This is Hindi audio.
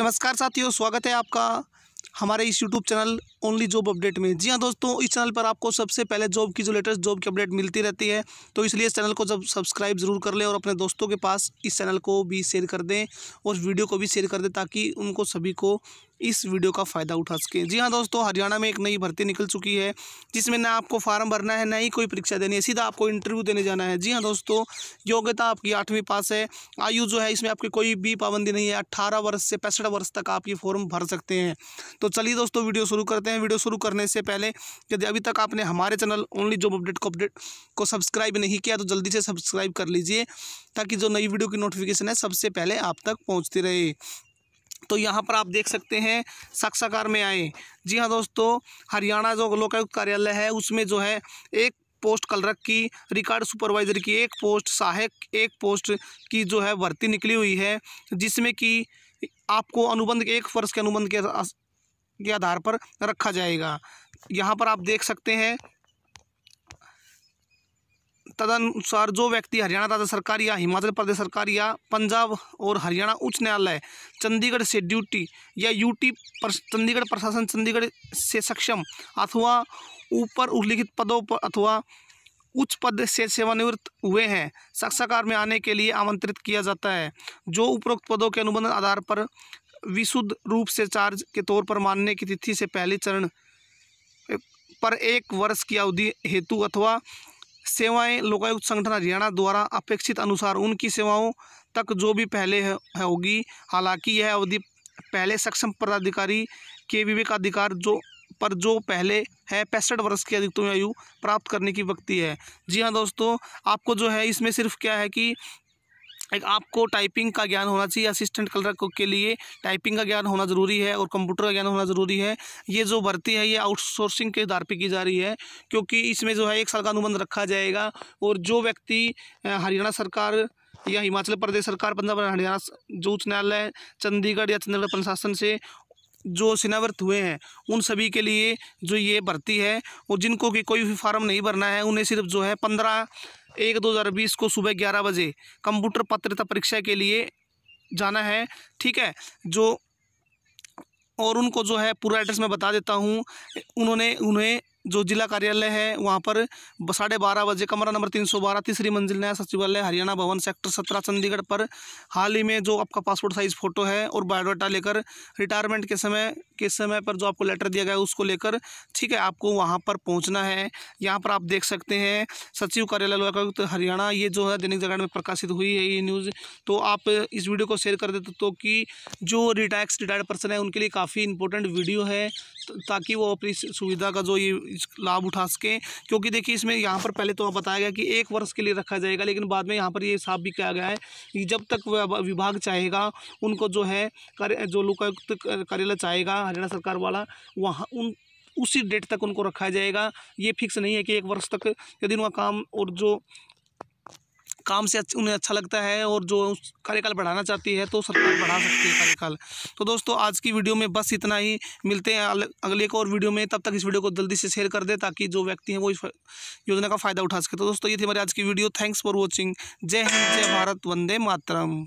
नमस्कार साथियों स्वागत है आपका हमारे इस YouTube channel only job update में जी हाँ दोस्तों इस चैनल पर आपको सबसे पहले जॉब की जो लेटेस्ट जॉब की अपडेट मिलती रहती है तो इसलिए इस चैनल को जब सब्सक्राइब जरूर कर लें और अपने दोस्तों के पास इस चैनल को भी शेयर कर दें और वीडियो को भी शेयर कर दें ताकि उनको सभी को इस वीडियो का फ़ायदा उठा सकें जी हाँ दोस्तों हरियाणा में एक नई भर्ती निकल चुकी है जिसमें ना आपको फार्म भरना है ना ही कोई परीक्षा देनी है सीधा आपको इंटरव्यू देने जाना है जी हाँ दोस्तों योग्यता आपकी आठवीं पास है आयु जो है इसमें आपकी कोई भी पाबंदी नहीं है अट्ठारह वर्ष से पैंसठ वर्ष तक आप ये फॉर्म भर सकते हैं तो चलिए दोस्तों वीडियो शुरू करते हैं वीडियो शुरू करने से पहले यदि अभी तक आपने हमारे चैनल ओनली जॉब अपडेट को अपडेट को सब्सक्राइब नहीं किया तो जल्दी से सब्सक्राइब कर लीजिए ताकि जो नई वीडियो की नोटिफिकेशन है सबसे पहले आप तक पहुँचती रहे तो यहाँ पर आप देख सकते हैं साक्षाकार में आए जी हाँ दोस्तों हरियाणा जो लोकायुक्त कार्यालय है उसमें जो है एक पोस्ट कलरक की रिकॉर्ड सुपरवाइजर की एक पोस्ट सहायक एक पोस्ट की जो है भर्ती निकली हुई है जिसमें कि आपको अनुबंध एक वर्ष के अनुबंध के के आधार पर रखा जाएगा यहाँ पर आप देख सकते हैं तदनुसार जो व्यक्ति हरियाणा राज्य सरकार या हिमाचल प्रदेश सरकार या पंजाब और हरियाणा उच्च न्यायालय चंडीगढ़ से ड्यूटी या यूटी पर चंडीगढ़ प्रशासन चंडीगढ़ से सक्षम अथवा ऊपर उल्लिखित पदों पर अथवा उच्च पद से सेवानिवृत्त हुए हैं साक्षाकार में आने के लिए आमंत्रित किया जाता है जो उपरोक्त पदों के अनुबंध आधार पर विशुद्ध रूप से चार्ज के तौर पर मानने की तिथि से पहले चरण पर एक वर्ष की अवधि हेतु अथवा सेवाएं लोकायुक्त संगठन हरियाणा द्वारा अपेक्षित अनुसार उनकी सेवाओं तक जो भी पहले होगी हालांकि यह अवधि पहले सक्षम पदाधिकारी के विवेकाधिकार जो पर जो पहले है पैंसठ वर्ष की अधिकतम आयु प्राप्त करने की व्यक्ति है जी हाँ दोस्तों आपको जो है इसमें सिर्फ क्या है कि एक आपको टाइपिंग का ज्ञान होना चाहिए असिस्टेंट कलर के लिए टाइपिंग का ज्ञान होना ज़रूरी है और कंप्यूटर का ज्ञान होना ज़रूरी है ये जो भर्ती है ये आउटसोर्सिंग के आधार पर की जा रही है क्योंकि इसमें जो है एक साल का अनुबंध रखा जाएगा और जो व्यक्ति हरियाणा सरकार या हिमाचल प्रदेश सरकार पंजाब हरियाणा जो उच्च न्यायालय चंडीगढ़ या चंडीगढ़ प्रशासन से जो सेनावृत्त हुए हैं उन सभी के लिए जो ये भर्ती है और जिनको कि कोई भी फार्म नहीं भरना है उन्हें सिर्फ जो है पंद्रह एक दो हज़ार बीस को सुबह ग्यारह बजे कंप्यूटर पात्रता परीक्षा के लिए जाना है ठीक है जो और उनको जो है पूरा एड्रेस मैं बता देता हूँ उन्होंने उन्हें जो जिला कार्यालय है वहाँ पर साढ़े बारह बजे कमरा नंबर तीन सौ बारह तीसरी मंजिल नया सचिवालय हरियाणा भवन सेक्टर सत्रह चंडीगढ़ पर हाल ही में जो आपका पासपोर्ट साइज़ फ़ोटो है और बायोडाटा लेकर रिटायरमेंट के समय के समय पर जो आपको लेटर दिया गया है उसको लेकर ठीक है आपको वहाँ पर पहुँचना है यहाँ पर आप देख सकते हैं सचिव कार्यालय लोकायुक्त तो हरियाणा ये जो है दैनिक जागरण में प्रकाशित हुई है ये न्यूज़ तो आप इस वीडियो को शेयर कर देते तो कि जो रिटायर्स रिटायर्ड पर्सन है उनके लिए काफ़ी इंपॉर्टेंट वीडियो है ताकि वो अपनी सुविधा का जो ये लाभ उठा सकें क्योंकि देखिए इसमें यहाँ पर पहले तो बताया गया कि एक वर्ष के लिए रखा जाएगा लेकिन बाद में यहाँ पर ये साफ भी किया गया है कि जब तक विभाग चाहेगा उनको जो है कर, जो लोकायुक्त कार्यालय चाहेगा हरियाणा सरकार वाला वहाँ उन उसी डेट तक उनको रखा जाएगा ये फिक्स नहीं है कि एक वर्ष तक यदि उनका काम और जो काम से अच्छा, उन्हें अच्छा लगता है और जो कार्यकाल बढ़ाना चाहती है तो सरकार बढ़ा सकती है कार्यकाल तो दोस्तों आज की वीडियो में बस इतना ही मिलते हैं अगले एक और वीडियो में तब तक इस वीडियो को जल्दी से शेयर कर दे ताकि जो व्यक्ति हैं वो इस योजना का फ़ायदा उठा सके तो दोस्तों ये थी हमारी आज की वीडियो थैंक्स फॉर वॉचिंग जय हिंद जय भारत वंदे मातरम